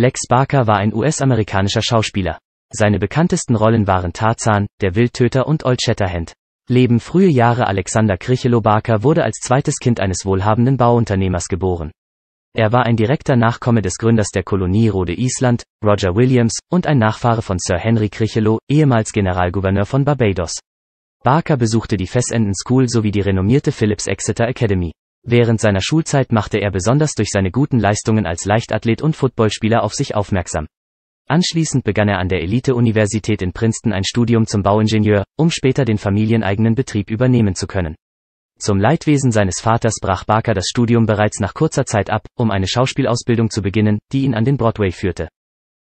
Lex Barker war ein US-amerikanischer Schauspieler. Seine bekanntesten Rollen waren Tarzan, der Wildtöter und Old Shatterhand. Leben frühe Jahre Alexander Krichelow Barker wurde als zweites Kind eines wohlhabenden Bauunternehmers geboren. Er war ein direkter Nachkomme des Gründers der Kolonie Rhode Island, Roger Williams, und ein Nachfahre von Sir Henry Krichelow, ehemals Generalgouverneur von Barbados. Barker besuchte die Fessenden School sowie die renommierte Phillips Exeter Academy. Während seiner Schulzeit machte er besonders durch seine guten Leistungen als Leichtathlet und Footballspieler auf sich aufmerksam. Anschließend begann er an der Elite-Universität in Princeton ein Studium zum Bauingenieur, um später den familieneigenen Betrieb übernehmen zu können. Zum Leidwesen seines Vaters brach Barker das Studium bereits nach kurzer Zeit ab, um eine Schauspielausbildung zu beginnen, die ihn an den Broadway führte.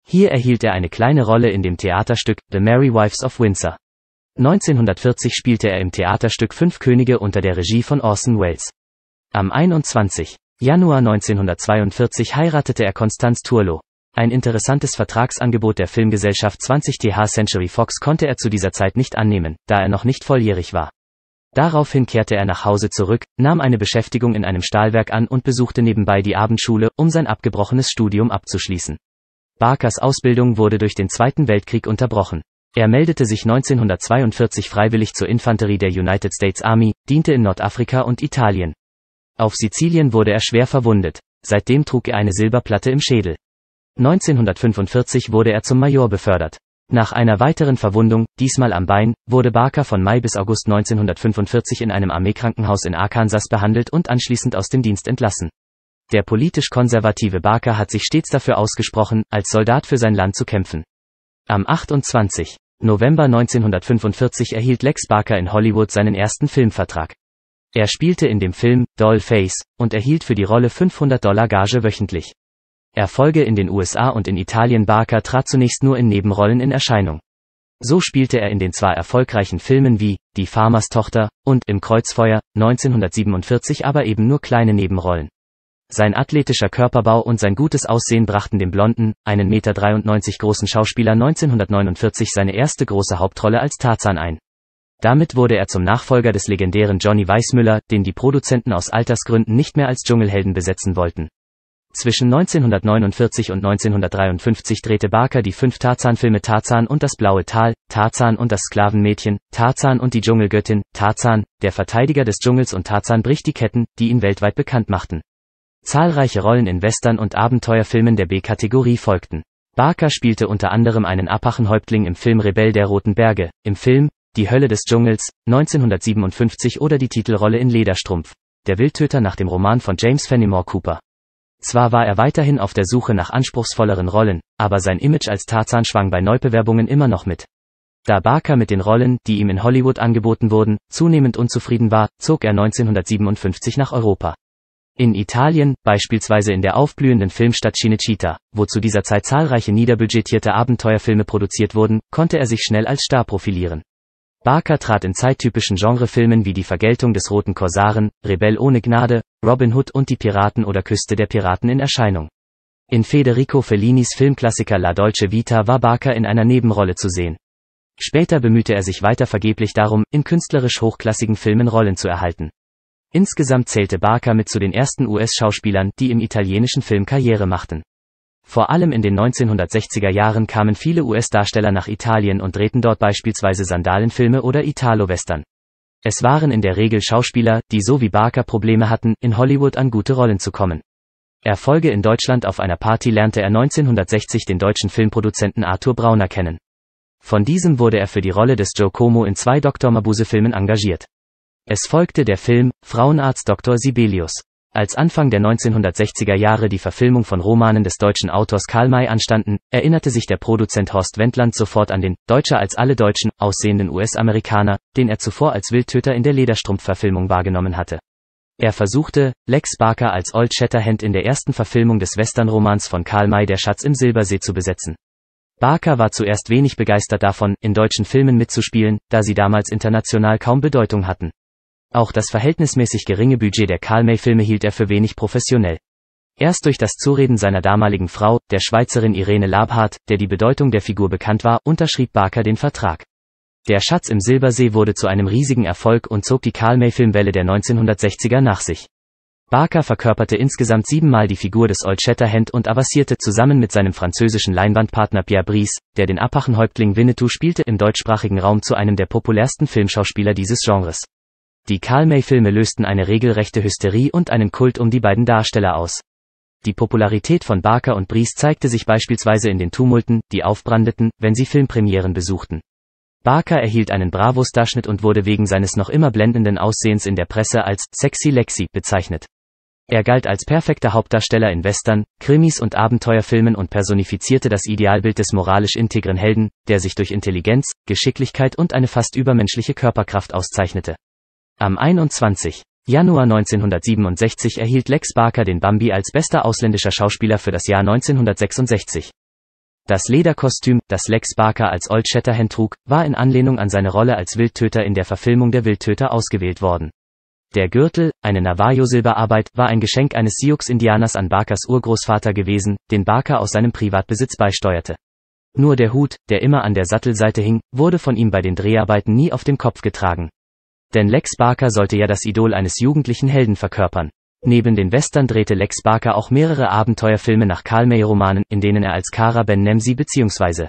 Hier erhielt er eine kleine Rolle in dem Theaterstück The Merry Wives of Windsor. 1940 spielte er im Theaterstück Fünf Könige unter der Regie von Orson Welles. Am 21. Januar 1942 heiratete er Constance Turlo. Ein interessantes Vertragsangebot der Filmgesellschaft 20th Century Fox konnte er zu dieser Zeit nicht annehmen, da er noch nicht volljährig war. Daraufhin kehrte er nach Hause zurück, nahm eine Beschäftigung in einem Stahlwerk an und besuchte nebenbei die Abendschule, um sein abgebrochenes Studium abzuschließen. Barkers Ausbildung wurde durch den Zweiten Weltkrieg unterbrochen. Er meldete sich 1942 freiwillig zur Infanterie der United States Army, diente in Nordafrika und Italien, auf Sizilien wurde er schwer verwundet. Seitdem trug er eine Silberplatte im Schädel. 1945 wurde er zum Major befördert. Nach einer weiteren Verwundung, diesmal am Bein, wurde Barker von Mai bis August 1945 in einem Armeekrankenhaus in Arkansas behandelt und anschließend aus dem Dienst entlassen. Der politisch konservative Barker hat sich stets dafür ausgesprochen, als Soldat für sein Land zu kämpfen. Am 28. November 1945 erhielt Lex Barker in Hollywood seinen ersten Filmvertrag. Er spielte in dem Film Dollface und erhielt für die Rolle 500 Dollar Gage wöchentlich. Erfolge in den USA und in Italien Barker trat zunächst nur in Nebenrollen in Erscheinung. So spielte er in den zwar erfolgreichen Filmen wie Die Farmers Tochter und Im Kreuzfeuer 1947 aber eben nur kleine Nebenrollen. Sein athletischer Körperbau und sein gutes Aussehen brachten dem blonden, 1,93 Meter großen Schauspieler 1949 seine erste große Hauptrolle als Tarzan ein. Damit wurde er zum Nachfolger des legendären Johnny Weissmüller, den die Produzenten aus Altersgründen nicht mehr als Dschungelhelden besetzen wollten. Zwischen 1949 und 1953 drehte Barker die fünf Tarzan-Filme Tarzan und das blaue Tal, Tarzan und das Sklavenmädchen, Tarzan und die Dschungelgöttin, Tarzan, der Verteidiger des Dschungels und Tarzan bricht die Ketten, die ihn weltweit bekannt machten. Zahlreiche Rollen in Western- und Abenteuerfilmen der B-Kategorie folgten. Barker spielte unter anderem einen Apachenhäuptling im Film Rebell der Roten Berge, im Film die Hölle des Dschungels, 1957 oder die Titelrolle in Lederstrumpf. Der Wildtöter nach dem Roman von James Fenimore Cooper. Zwar war er weiterhin auf der Suche nach anspruchsvolleren Rollen, aber sein Image als Tarzan schwang bei Neubewerbungen immer noch mit. Da Barker mit den Rollen, die ihm in Hollywood angeboten wurden, zunehmend unzufrieden war, zog er 1957 nach Europa. In Italien, beispielsweise in der aufblühenden Filmstadt Cinecittà, wo zu dieser Zeit zahlreiche niederbudgetierte Abenteuerfilme produziert wurden, konnte er sich schnell als Star profilieren. Barker trat in zeittypischen Genrefilmen wie Die Vergeltung des Roten Korsaren, Rebell ohne Gnade, Robin Hood und Die Piraten oder Küste der Piraten in Erscheinung. In Federico Fellinis Filmklassiker La Dolce Vita war Barker in einer Nebenrolle zu sehen. Später bemühte er sich weiter vergeblich darum, in künstlerisch hochklassigen Filmen Rollen zu erhalten. Insgesamt zählte Barker mit zu den ersten US-Schauspielern, die im italienischen Film Karriere machten. Vor allem in den 1960er Jahren kamen viele US-Darsteller nach Italien und drehten dort beispielsweise Sandalenfilme oder Italo-Western. Es waren in der Regel Schauspieler, die so wie Barker Probleme hatten, in Hollywood an gute Rollen zu kommen. Erfolge in Deutschland auf einer Party lernte er 1960 den deutschen Filmproduzenten Arthur Brauner kennen. Von diesem wurde er für die Rolle des Joe Como in zwei Dr. Mabuse-Filmen engagiert. Es folgte der Film Frauenarzt Dr. Sibelius. Als Anfang der 1960er Jahre die Verfilmung von Romanen des deutschen Autors Karl May anstanden, erinnerte sich der Produzent Horst Wendland sofort an den, deutscher als alle Deutschen, aussehenden US-Amerikaner, den er zuvor als Wildtöter in der Lederstrumpf-Verfilmung wahrgenommen hatte. Er versuchte, Lex Barker als Old Shatterhand in der ersten Verfilmung des Western-Romans von Karl May Der Schatz im Silbersee zu besetzen. Barker war zuerst wenig begeistert davon, in deutschen Filmen mitzuspielen, da sie damals international kaum Bedeutung hatten. Auch das verhältnismäßig geringe Budget der Karl-May-Filme hielt er für wenig professionell. Erst durch das Zureden seiner damaligen Frau, der Schweizerin Irene Labhardt, der die Bedeutung der Figur bekannt war, unterschrieb Barker den Vertrag. Der Schatz im Silbersee wurde zu einem riesigen Erfolg und zog die Karl-May-Filmwelle der 1960er nach sich. Barker verkörperte insgesamt siebenmal die Figur des Old Shatterhand und avancierte zusammen mit seinem französischen Leinwandpartner Pierre Brice, der den Apachenhäuptling Winnetou spielte, im deutschsprachigen Raum zu einem der populärsten Filmschauspieler dieses Genres. Die Karl-May-Filme lösten eine regelrechte Hysterie und einen Kult um die beiden Darsteller aus. Die Popularität von Barker und Breeze zeigte sich beispielsweise in den Tumulten, die aufbrandeten, wenn sie Filmpremieren besuchten. Barker erhielt einen Bravos-Darschnitt und wurde wegen seines noch immer blendenden Aussehens in der Presse als Sexy Lexi bezeichnet. Er galt als perfekter Hauptdarsteller in Western, Krimis und Abenteuerfilmen und personifizierte das Idealbild des moralisch integren Helden, der sich durch Intelligenz, Geschicklichkeit und eine fast übermenschliche Körperkraft auszeichnete. Am 21. Januar 1967 erhielt Lex Barker den Bambi als bester ausländischer Schauspieler für das Jahr 1966. Das Lederkostüm, das Lex Barker als Old Shatterhand trug, war in Anlehnung an seine Rolle als Wildtöter in der Verfilmung der Wildtöter ausgewählt worden. Der Gürtel, eine Navajo-Silberarbeit, war ein Geschenk eines Sioux-Indianers an Barkers Urgroßvater gewesen, den Barker aus seinem Privatbesitz beisteuerte. Nur der Hut, der immer an der Sattelseite hing, wurde von ihm bei den Dreharbeiten nie auf dem Kopf getragen. Denn Lex Barker sollte ja das Idol eines jugendlichen Helden verkörpern. Neben den Western drehte Lex Barker auch mehrere Abenteuerfilme nach Karl May-Romanen, in denen er als Kara Ben Nemsi bzw.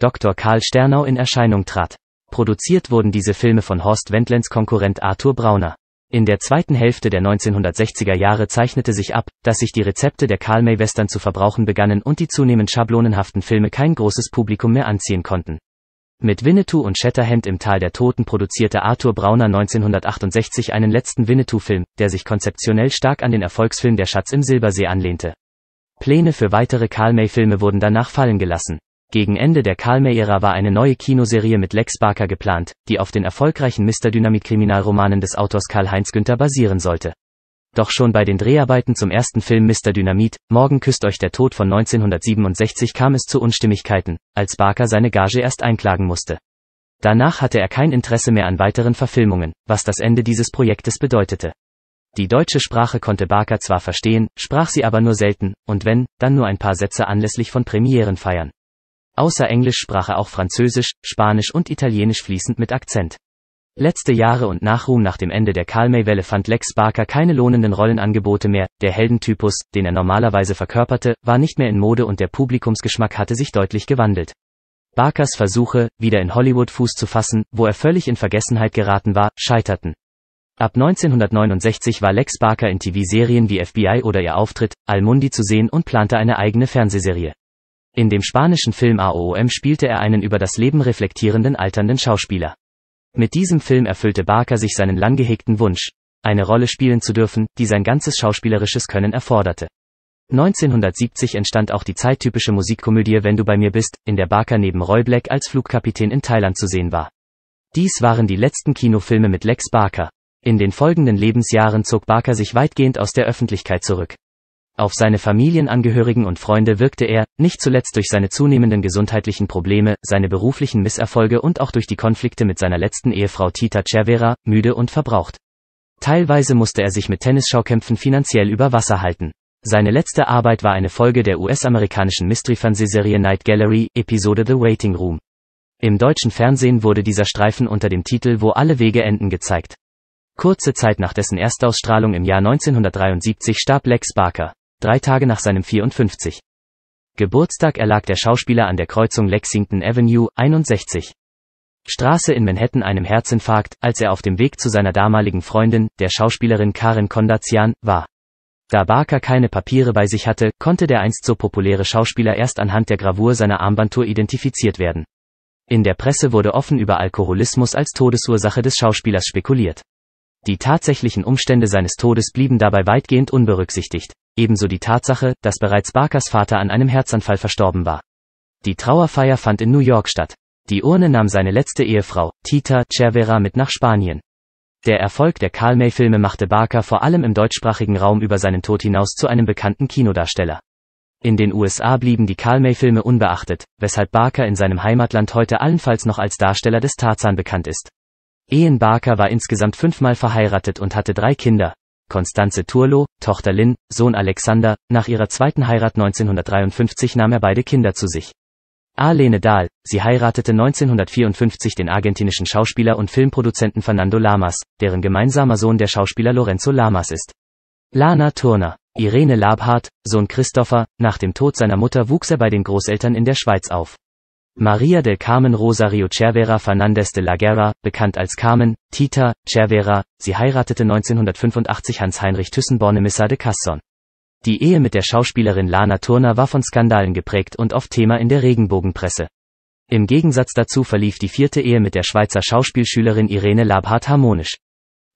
Dr. Karl Sternau in Erscheinung trat. Produziert wurden diese Filme von Horst Wendlens Konkurrent Arthur Brauner. In der zweiten Hälfte der 1960er Jahre zeichnete sich ab, dass sich die Rezepte der Karl May Western zu verbrauchen begannen und die zunehmend schablonenhaften Filme kein großes Publikum mehr anziehen konnten. Mit Winnetou und Shatterhand im Tal der Toten produzierte Arthur Brauner 1968 einen letzten Winnetou-Film, der sich konzeptionell stark an den Erfolgsfilm Der Schatz im Silbersee anlehnte. Pläne für weitere Carl may filme wurden danach fallen gelassen. Gegen Ende der Carl may ära war eine neue Kinoserie mit Lex Barker geplant, die auf den erfolgreichen Mr. Dynamit-Kriminalromanen des Autors Karl-Heinz Günther basieren sollte doch schon bei den Dreharbeiten zum ersten Film Mr. Dynamit, Morgen küsst euch der Tod von 1967 kam es zu Unstimmigkeiten, als Barker seine Gage erst einklagen musste. Danach hatte er kein Interesse mehr an weiteren Verfilmungen, was das Ende dieses Projektes bedeutete. Die deutsche Sprache konnte Barker zwar verstehen, sprach sie aber nur selten, und wenn, dann nur ein paar Sätze anlässlich von Premieren feiern. Außer Englisch sprach er auch Französisch, Spanisch und Italienisch fließend mit Akzent. Letzte Jahre und Nachruhm nach dem Ende der Kalmei-Welle fand Lex Barker keine lohnenden Rollenangebote mehr, der Heldentypus, den er normalerweise verkörperte, war nicht mehr in Mode und der Publikumsgeschmack hatte sich deutlich gewandelt. Barkers Versuche, wieder in Hollywood Fuß zu fassen, wo er völlig in Vergessenheit geraten war, scheiterten. Ab 1969 war Lex Barker in TV-Serien wie FBI oder ihr Auftritt, Almundi zu sehen und plante eine eigene Fernsehserie. In dem spanischen Film AOM spielte er einen über das Leben reflektierenden alternden Schauspieler. Mit diesem Film erfüllte Barker sich seinen lang gehegten Wunsch, eine Rolle spielen zu dürfen, die sein ganzes schauspielerisches Können erforderte. 1970 entstand auch die zeittypische Musikkomödie Wenn du bei mir bist, in der Barker neben Roy Black als Flugkapitän in Thailand zu sehen war. Dies waren die letzten Kinofilme mit Lex Barker. In den folgenden Lebensjahren zog Barker sich weitgehend aus der Öffentlichkeit zurück. Auf seine Familienangehörigen und Freunde wirkte er, nicht zuletzt durch seine zunehmenden gesundheitlichen Probleme, seine beruflichen Misserfolge und auch durch die Konflikte mit seiner letzten Ehefrau Tita Cervera, müde und verbraucht. Teilweise musste er sich mit Tennisschaukämpfen finanziell über Wasser halten. Seine letzte Arbeit war eine Folge der US-amerikanischen Mystery-Fernsehserie Night Gallery, Episode The Waiting Room. Im deutschen Fernsehen wurde dieser Streifen unter dem Titel Wo alle Wege enden gezeigt. Kurze Zeit nach dessen Erstausstrahlung im Jahr 1973 starb Lex Barker drei Tage nach seinem 54. Geburtstag erlag der Schauspieler an der Kreuzung Lexington Avenue 61. Straße in Manhattan einem Herzinfarkt, als er auf dem Weg zu seiner damaligen Freundin, der Schauspielerin Karen Kondazian, war. Da Barker keine Papiere bei sich hatte, konnte der einst so populäre Schauspieler erst anhand der Gravur seiner Armbandtour identifiziert werden. In der Presse wurde offen über Alkoholismus als Todesursache des Schauspielers spekuliert. Die tatsächlichen Umstände seines Todes blieben dabei weitgehend unberücksichtigt, ebenso die Tatsache, dass bereits Barkers Vater an einem Herzanfall verstorben war. Die Trauerfeier fand in New York statt. Die Urne nahm seine letzte Ehefrau, Tita Cervera, mit nach Spanien. Der Erfolg der Carl May-Filme machte Barker vor allem im deutschsprachigen Raum über seinen Tod hinaus zu einem bekannten Kinodarsteller. In den USA blieben die Carl May-Filme unbeachtet, weshalb Barker in seinem Heimatland heute allenfalls noch als Darsteller des Tarzan bekannt ist. Ian Barker war insgesamt fünfmal verheiratet und hatte drei Kinder. Constanze Turlo, Tochter Lynn, Sohn Alexander, nach ihrer zweiten Heirat 1953 nahm er beide Kinder zu sich. Arlene Dahl, sie heiratete 1954 den argentinischen Schauspieler und Filmproduzenten Fernando Lamas, deren gemeinsamer Sohn der Schauspieler Lorenzo Lamas ist. Lana Turner, Irene Labhardt, Sohn Christopher, nach dem Tod seiner Mutter wuchs er bei den Großeltern in der Schweiz auf. Maria del Carmen Rosario Cervera Fernández de la Guerra, bekannt als Carmen, Tita, Cervera, sie heiratete 1985 Hans-Heinrich Thyssen-Bornemisza de Casson. Die Ehe mit der Schauspielerin Lana Turner war von Skandalen geprägt und oft Thema in der Regenbogenpresse. Im Gegensatz dazu verlief die vierte Ehe mit der Schweizer Schauspielschülerin Irene Labhardt harmonisch.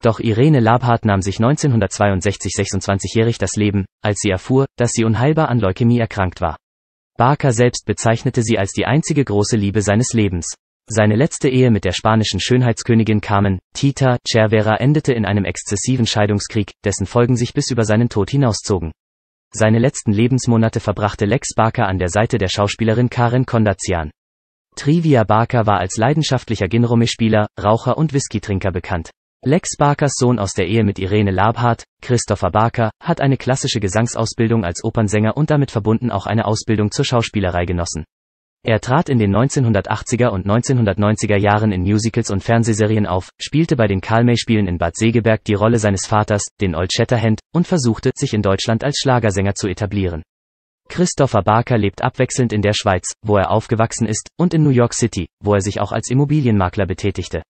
Doch Irene Labhardt nahm sich 1962 26-jährig das Leben, als sie erfuhr, dass sie unheilbar an Leukämie erkrankt war. Barker selbst bezeichnete sie als die einzige große Liebe seines Lebens. Seine letzte Ehe mit der spanischen Schönheitskönigin Carmen, Tita, Cervera endete in einem exzessiven Scheidungskrieg, dessen Folgen sich bis über seinen Tod hinauszogen. Seine letzten Lebensmonate verbrachte Lex Barker an der Seite der Schauspielerin Karen Kondatzian. Trivia Barker war als leidenschaftlicher ginrome Raucher und Whiskytrinker bekannt. Lex Barkers Sohn aus der Ehe mit Irene Labhardt, Christopher Barker, hat eine klassische Gesangsausbildung als Opernsänger und damit verbunden auch eine Ausbildung zur Schauspielerei genossen. Er trat in den 1980er und 1990er Jahren in Musicals und Fernsehserien auf, spielte bei den Karl-May-Spielen in Bad Segeberg die Rolle seines Vaters, den Old Shatterhand, und versuchte, sich in Deutschland als Schlagersänger zu etablieren. Christopher Barker lebt abwechselnd in der Schweiz, wo er aufgewachsen ist, und in New York City, wo er sich auch als Immobilienmakler betätigte.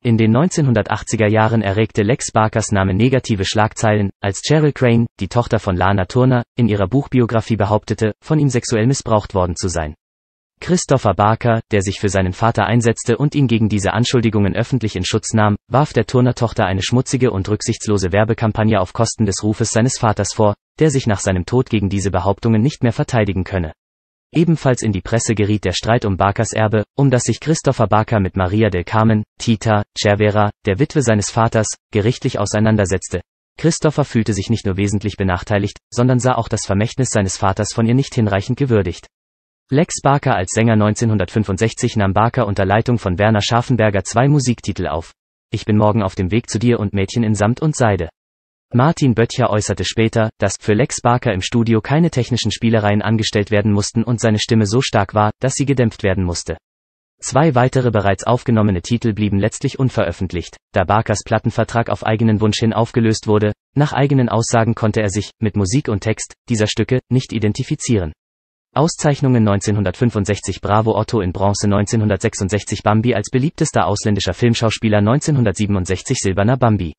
In den 1980er Jahren erregte Lex Barkers Name negative Schlagzeilen, als Cheryl Crane, die Tochter von Lana Turner, in ihrer Buchbiografie behauptete, von ihm sexuell missbraucht worden zu sein. Christopher Barker, der sich für seinen Vater einsetzte und ihn gegen diese Anschuldigungen öffentlich in Schutz nahm, warf der Turner-Tochter eine schmutzige und rücksichtslose Werbekampagne auf Kosten des Rufes seines Vaters vor, der sich nach seinem Tod gegen diese Behauptungen nicht mehr verteidigen könne. Ebenfalls in die Presse geriet der Streit um Barkers Erbe, um das sich Christopher Barker mit Maria del Carmen, Tita, Cervera, der Witwe seines Vaters, gerichtlich auseinandersetzte. Christopher fühlte sich nicht nur wesentlich benachteiligt, sondern sah auch das Vermächtnis seines Vaters von ihr nicht hinreichend gewürdigt. Lex Barker als Sänger 1965 nahm Barker unter Leitung von Werner Scharfenberger zwei Musiktitel auf. Ich bin morgen auf dem Weg zu dir und Mädchen in Samt und Seide. Martin Böttcher äußerte später, dass für Lex Barker im Studio keine technischen Spielereien angestellt werden mussten und seine Stimme so stark war, dass sie gedämpft werden musste. Zwei weitere bereits aufgenommene Titel blieben letztlich unveröffentlicht, da Barkers Plattenvertrag auf eigenen Wunsch hin aufgelöst wurde, nach eigenen Aussagen konnte er sich, mit Musik und Text, dieser Stücke, nicht identifizieren. Auszeichnungen 1965 Bravo Otto in Bronze 1966 Bambi als beliebtester ausländischer Filmschauspieler 1967 Silberner Bambi